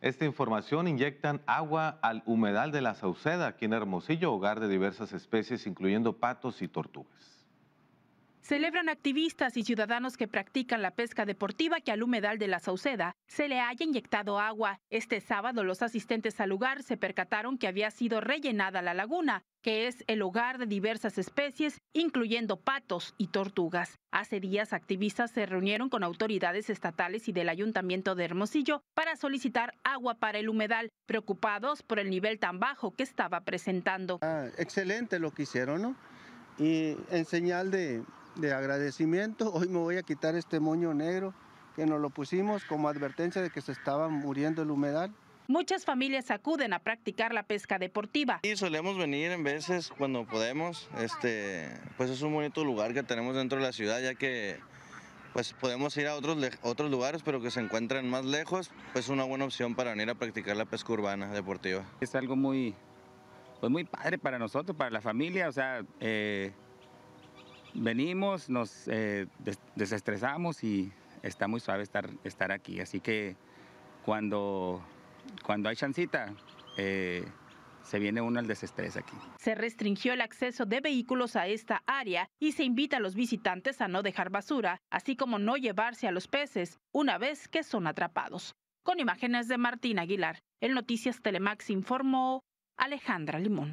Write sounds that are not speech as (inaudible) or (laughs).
esta información, inyectan agua al humedal de la Sauceda, aquí en Hermosillo, hogar de diversas especies, incluyendo patos y tortugas celebran activistas y ciudadanos que practican la pesca deportiva que al humedal de la Sauceda se le haya inyectado agua. Este sábado los asistentes al lugar se percataron que había sido rellenada la laguna, que es el hogar de diversas especies, incluyendo patos y tortugas. Hace días activistas se reunieron con autoridades estatales y del ayuntamiento de Hermosillo para solicitar agua para el humedal, preocupados por el nivel tan bajo que estaba presentando. Ah, excelente lo que hicieron, ¿no? Y en señal de, de agradecimiento. (laughs) Hoy me voy a quitar este moño negro que nos lo pusimos como advertencia de que se estaba muriendo el humedal. Muchas familias acuden a practicar la pesca deportiva. Y solemos venir en veces cuando podemos. Este, pues es un bonito lugar que tenemos dentro de la ciudad, ya que pues podemos ir a otros, otros lugares, pero que se encuentran más lejos, pues es una buena opción para venir a practicar la pesca urbana deportiva. Es algo muy, pues muy padre para nosotros, para la familia, o sea, eh, venimos, nos eh, desestresamos y está muy suave estar, estar aquí. Así que cuando, cuando hay chancita, eh, se viene uno al desestrés aquí. Se restringió el acceso de vehículos a esta área y se invita a los visitantes a no dejar basura, así como no llevarse a los peces una vez que son atrapados. Con imágenes de Martín Aguilar, el Noticias Telemax informó Alejandra Limón.